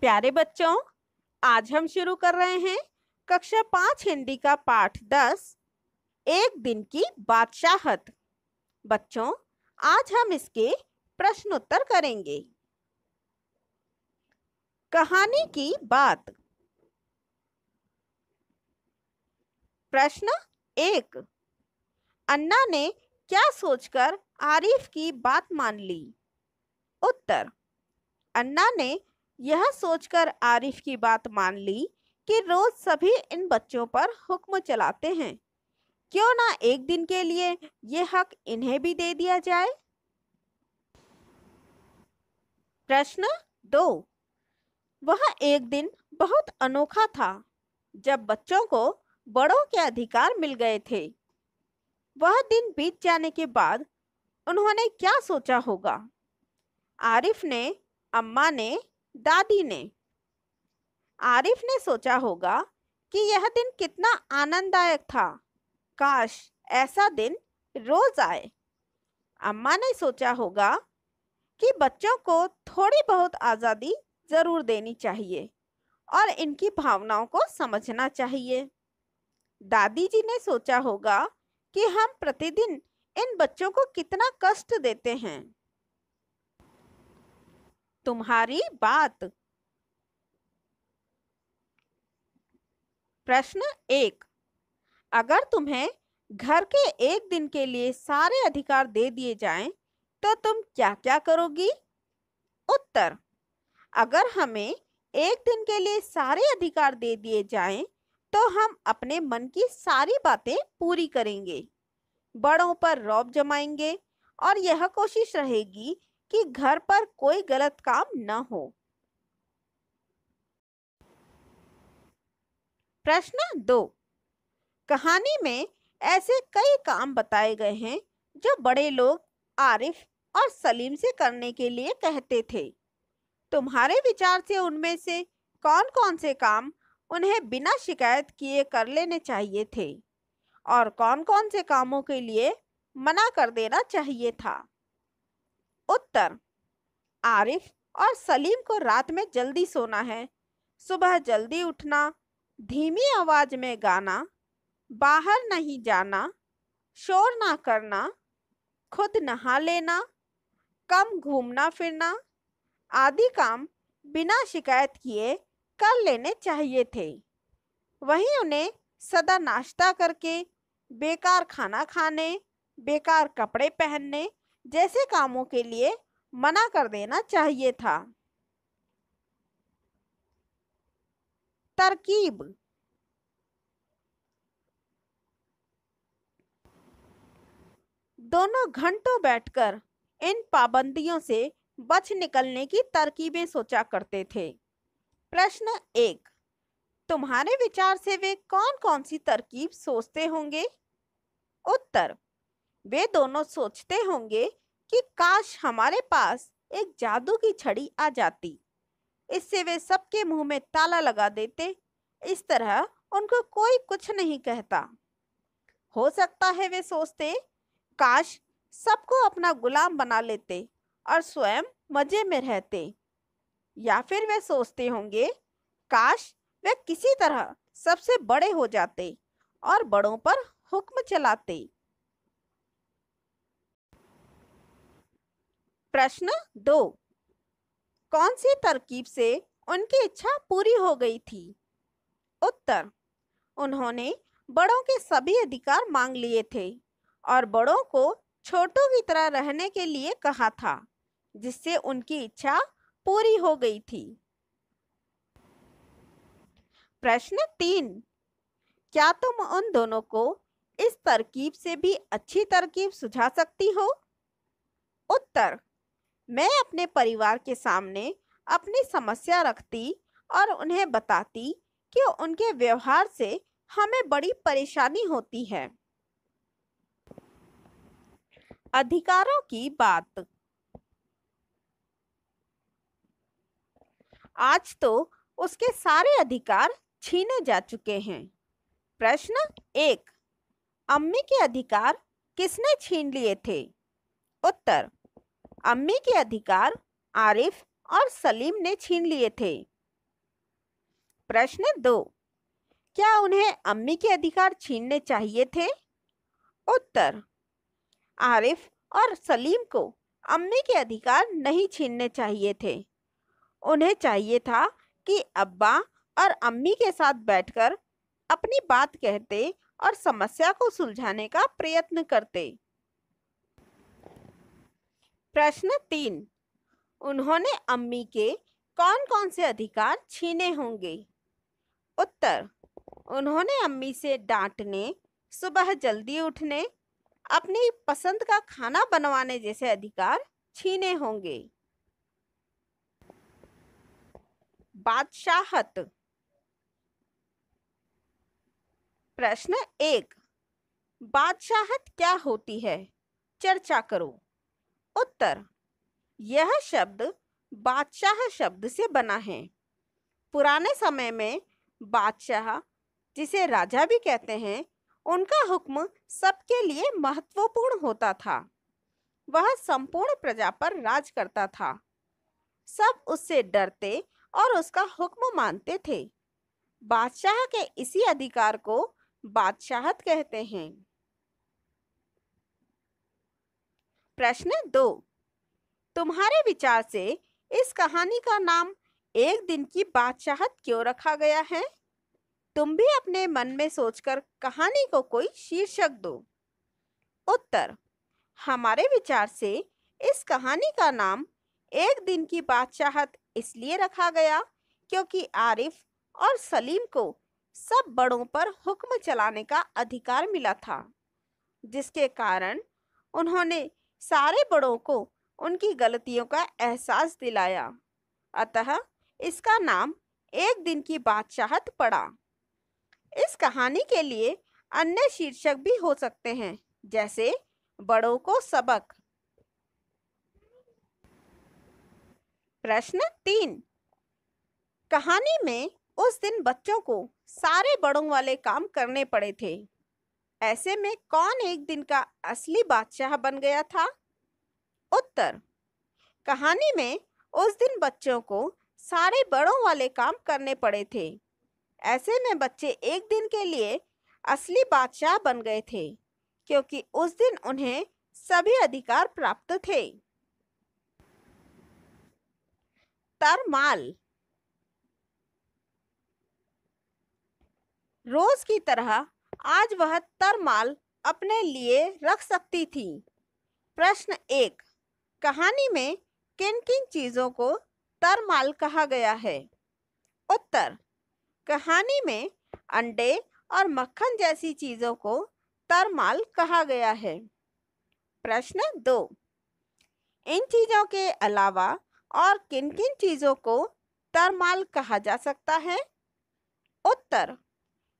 प्यारे बच्चों आज हम शुरू कर रहे हैं कक्षा पांच हिंदी का पाठ दस एक दिन की बादशाहत बच्चों आज हम इसके प्रश्नोत्तर करेंगे कहानी की बात प्रश्न एक अन्ना ने क्या सोचकर आरिफ की बात मान ली उत्तर अन्ना ने यह सोचकर आरिफ की बात मान ली कि रोज सभी इन बच्चों पर हुक्म चलाते हैं क्यों ना एक दिन के लिए यह हक इन्हें भी दे दिया जाए प्रश्न दो वह एक दिन बहुत अनोखा था जब बच्चों को बड़ों के अधिकार मिल गए थे वह दिन बीत जाने के बाद उन्होंने क्या सोचा होगा आरिफ ने अम्मा ने दादी ने आरिफ ने सोचा होगा कि यह दिन कितना आनंददायक था काश ऐसा दिन रोज आए अम्मा ने सोचा होगा कि बच्चों को थोड़ी बहुत आज़ादी ज़रूर देनी चाहिए और इनकी भावनाओं को समझना चाहिए दादी जी ने सोचा होगा कि हम प्रतिदिन इन बच्चों को कितना कष्ट देते हैं तुम्हारी बात प्रश्न एक अगर तुम्हें घर के एक दिन के लिए सारे अधिकार दे दिए जाएं, तो तुम क्या क्या करोगी उत्तर अगर हमें एक दिन के लिए सारे अधिकार दे दिए जाएं, तो हम अपने मन की सारी बातें पूरी करेंगे बड़ों पर रौब जमाएंगे और यह कोशिश रहेगी कि घर पर कोई गलत काम न हो प्रश्न दो कहानी में ऐसे कई काम बताए गए हैं जो बड़े लोग आरिफ और सलीम से करने के लिए कहते थे तुम्हारे विचार से उनमें से कौन कौन से काम उन्हें बिना शिकायत किए कर लेने चाहिए थे और कौन कौन से कामों के लिए मना कर देना चाहिए था उत्तर आरिफ और सलीम को रात में जल्दी सोना है सुबह जल्दी उठना धीमी आवाज में गाना बाहर नहीं जाना शोर ना करना खुद नहा लेना कम घूमना फिरना आदि काम बिना शिकायत किए कर लेने चाहिए थे वहीं उन्हें सदा नाश्ता करके बेकार खाना खाने बेकार कपड़े पहनने जैसे कामों के लिए मना कर देना चाहिए था तरकीब दोनों घंटों बैठकर इन पाबंदियों से बच निकलने की तरकीबें सोचा करते थे प्रश्न एक तुम्हारे विचार से वे कौन कौन सी तरकीब सोचते होंगे उत्तर वे दोनों सोचते होंगे कि काश हमारे पास एक जादू की छड़ी आ जाती इससे वे सबके मुंह में ताला लगा देते इस तरह उनको कोई कुछ नहीं कहता हो सकता है वे सोचते काश सबको अपना गुलाम बना लेते और स्वयं मजे में रहते या फिर वे सोचते होंगे काश वे किसी तरह सबसे बड़े हो जाते और बड़ों पर हुक्म चलाते प्रश्न दो कौन सी तरकीब से उनकी इच्छा पूरी हो गई थी उत्तर उन्होंने बड़ों के सभी अधिकार मांग लिए थे और बड़ों को छोटों की तरह रहने के लिए कहा था जिससे उनकी इच्छा पूरी हो गई थी प्रश्न तीन क्या तुम उन दोनों को इस तरकीब से भी अच्छी तरकीब सुझा सकती हो उत्तर मैं अपने परिवार के सामने अपनी समस्या रखती और उन्हें बताती कि उनके व्यवहार से हमें बड़ी परेशानी होती है अधिकारों की बात आज तो उसके सारे अधिकार छीने जा चुके हैं प्रश्न एक अम्मी के अधिकार किसने छीन लिए थे उत्तर अम्मी के अधिकार आरिफ और सलीम ने छीन लिए थे प्रश्न दो क्या उन्हें अम्मी के अधिकार छीनने चाहिए थे उत्तर आरिफ और सलीम को अम्मी के अधिकार नहीं छीनने चाहिए थे उन्हें चाहिए था कि अब्बा और अम्मी के साथ बैठकर अपनी बात कहते और समस्या को सुलझाने का प्रयत्न करते प्रश्न तीन उन्होंने अम्मी के कौन कौन से अधिकार छीने होंगे उत्तर उन्होंने अम्मी से डांटने सुबह जल्दी उठने अपनी पसंद का खाना बनवाने जैसे अधिकार छीने होंगे बादशाहत प्रश्न एक बादशाहत क्या होती है चर्चा करो उत्तर यह शब्द बादशाह शब्द से बना है पुराने समय में बादशाह जिसे राजा भी कहते हैं उनका हुक्म सबके लिए महत्वपूर्ण होता था वह संपूर्ण प्रजा पर राज करता था सब उससे डरते और उसका हुक्म मानते थे बादशाह के इसी अधिकार को बादशाहत कहते हैं प्रश्न दो तुम्हारे विचार से इस कहानी का नाम एक दिन की बादशाहत क्यों रखा गया है तुम भी अपने मन में सोचकर कहानी को कोई शीर्षक दो उत्तर हमारे विचार से इस कहानी का नाम एक दिन की बादशाहत इसलिए रखा गया क्योंकि आरिफ और सलीम को सब बड़ों पर हुक्म चलाने का अधिकार मिला था जिसके कारण उन्होंने सारे बड़ों को उनकी गलतियों का एहसास दिलाया अतः इसका नाम एक दिन की बादशाहत पड़ा इस कहानी के लिए अन्य शीर्षक भी हो सकते हैं जैसे बड़ों को सबक प्रश्न तीन कहानी में उस दिन बच्चों को सारे बड़ों वाले काम करने पड़े थे ऐसे में कौन एक दिन का असली बादशाह बन गया था उत्तर कहानी में उस दिन बच्चों को सारे बड़ों वाले काम करने पड़े थे ऐसे में बच्चे एक दिन के लिए असली बादशाह बन गए थे क्योंकि उस दिन उन्हें सभी अधिकार प्राप्त थे तरमाल रोज की तरह आज वह तरमाल अपने लिए रख सकती थी प्रश्न एक कहानी में किन किन चीज़ों को तरमाल कहा गया है उत्तर कहानी में अंडे और मक्खन जैसी चीज़ों को तरमाल कहा गया है प्रश्न दो इन चीज़ों के अलावा और किन किन चीज़ों को तरमाल कहा जा सकता है उत्तर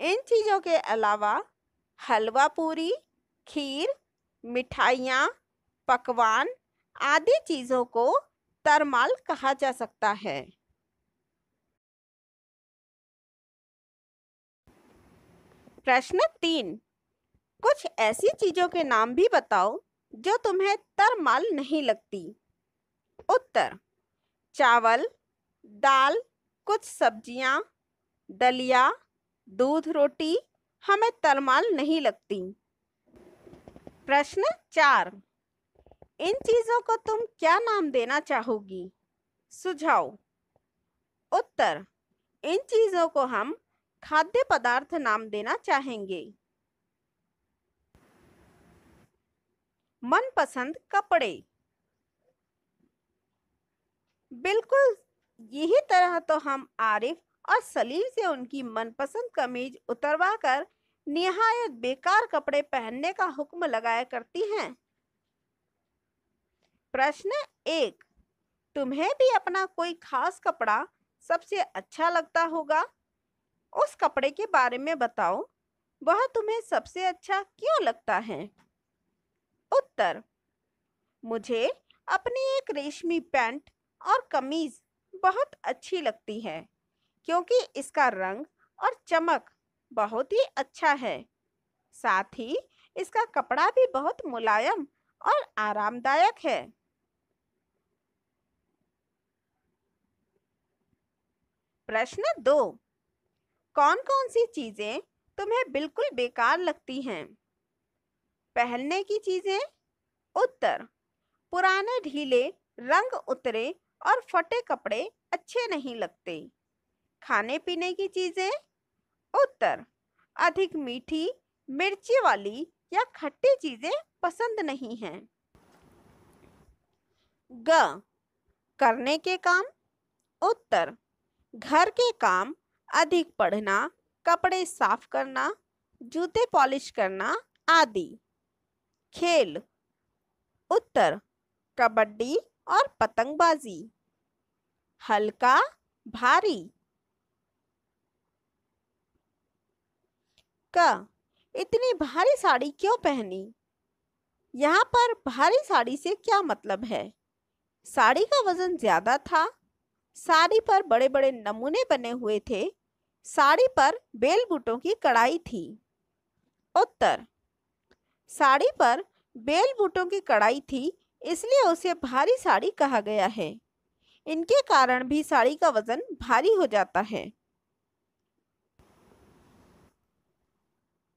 इन चीज़ों के अलावा हलवा पूरी खीर मिठाइयाँ पकवान आदि चीज़ों को तरमाल कहा जा सकता है प्रश्न तीन कुछ ऐसी चीज़ों के नाम भी बताओ जो तुम्हें तरमाल नहीं लगती उत्तर चावल दाल कुछ सब्जियां, दलिया दूध रोटी हमें तरमाल नहीं लगती प्रश्न चार इन चीज़ों को तुम क्या नाम देना चाहोगी सुझाव उत्तर इन चीज़ों को हम खाद्य पदार्थ नाम देना चाहेंगे मनपसंद कपड़े बिल्कुल यही तरह तो हम आरिफ और सलीम से उनकी मनपसंद कमीज उतरवा कर निहायत बेकार कपड़े पहनने का हुक्म लगाया करती हैं प्रश्न एक तुम्हें भी अपना कोई खास कपड़ा सबसे अच्छा लगता होगा उस कपड़े के बारे में बताओ वह तुम्हें सबसे अच्छा क्यों लगता है उत्तर मुझे अपनी एक रेशमी पैंट और कमीज बहुत अच्छी लगती है क्योंकि इसका रंग और चमक बहुत ही अच्छा है साथ ही इसका कपड़ा भी बहुत मुलायम और आरामदायक है प्रश्न दो कौन कौन सी चीजें तुम्हें बिल्कुल बेकार लगती हैं पहनने की चीजें उत्तर पुराने ढीले रंग उतरे और फटे कपड़े अच्छे नहीं लगते खाने पीने की चीज़ें उत्तर अधिक मीठी मिर्ची वाली या खट्टी चीज़ें पसंद नहीं हैं ग करने के काम उत्तर घर के काम अधिक पढ़ना कपड़े साफ करना जूते पॉलिश करना आदि खेल उत्तर कबड्डी और पतंगबाजी हल्का भारी का इतनी भारी साड़ी क्यों पहनी यहाँ पर भारी साड़ी से क्या मतलब है साड़ी का वज़न ज़्यादा था साड़ी पर बड़े बड़े नमूने बने हुए थे साड़ी पर बेल बूटों की कढ़ाई थी उत्तर साड़ी पर बेल बूटों की कढ़ाई थी इसलिए उसे भारी साड़ी कहा गया है इनके कारण भी साड़ी का वज़न भारी हो जाता है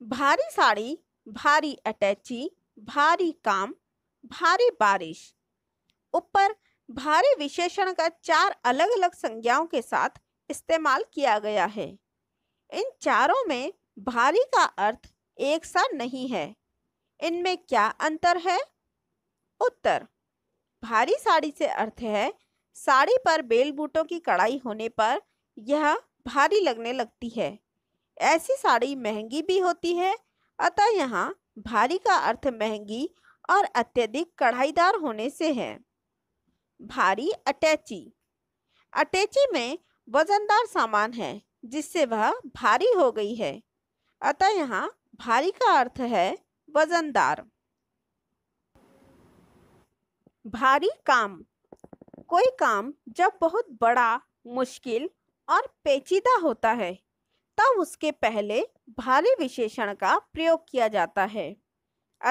भारी साड़ी भारी अटैची भारी काम भारी बारिश ऊपर भारी विशेषण का चार अलग अलग संज्ञाओं के साथ इस्तेमाल किया गया है इन चारों में भारी का अर्थ एक सा नहीं है इनमें क्या अंतर है उत्तर भारी साड़ी से अर्थ है साड़ी पर बेल बूटों की कढ़ाई होने पर यह भारी लगने लगती है ऐसी साड़ी महंगी भी होती है अतः यहाँ भारी का अर्थ महंगी और अत्यधिक कढ़ाईदार होने से है भारी अटैची अटैची में वजनदार सामान है जिससे वह भारी हो गई है अतः यहाँ भारी का अर्थ है वजनदार भारी काम कोई काम जब बहुत बड़ा मुश्किल और पेचीदा होता है तब उसके पहले भारी विशेषण का प्रयोग किया जाता है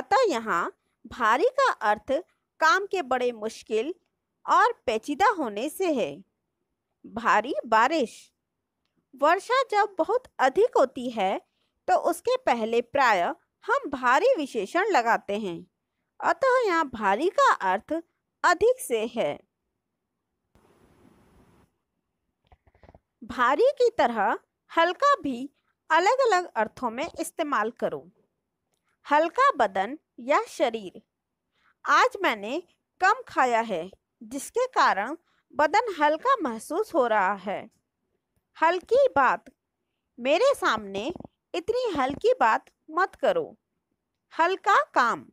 अतः यहाँ भारी का अर्थ काम के बड़े मुश्किल और पेचीदा होने से है भारी बारिश वर्षा जब बहुत अधिक होती है तो उसके पहले प्राय हम भारी विशेषण लगाते हैं अतः यहाँ भारी का अर्थ अधिक से है भारी की तरह हल्का भी अलग अलग अर्थों में इस्तेमाल करूं। हल्का बदन या शरीर आज मैंने कम खाया है जिसके कारण बदन हल्का महसूस हो रहा है हल्की बात मेरे सामने इतनी हल्की बात मत करो हल्का काम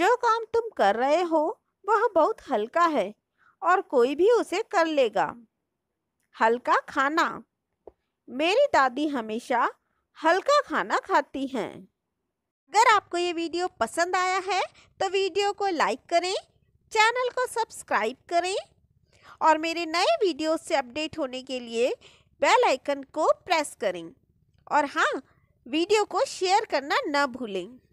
जो काम तुम कर रहे हो वह बहुत हल्का है और कोई भी उसे कर लेगा हल्का खाना मेरी दादी हमेशा हल्का खाना खाती हैं अगर आपको ये वीडियो पसंद आया है तो वीडियो को लाइक करें चैनल को सब्सक्राइब करें और मेरे नए वीडियो से अपडेट होने के लिए बेल आइकन को प्रेस करें और हाँ वीडियो को शेयर करना न भूलें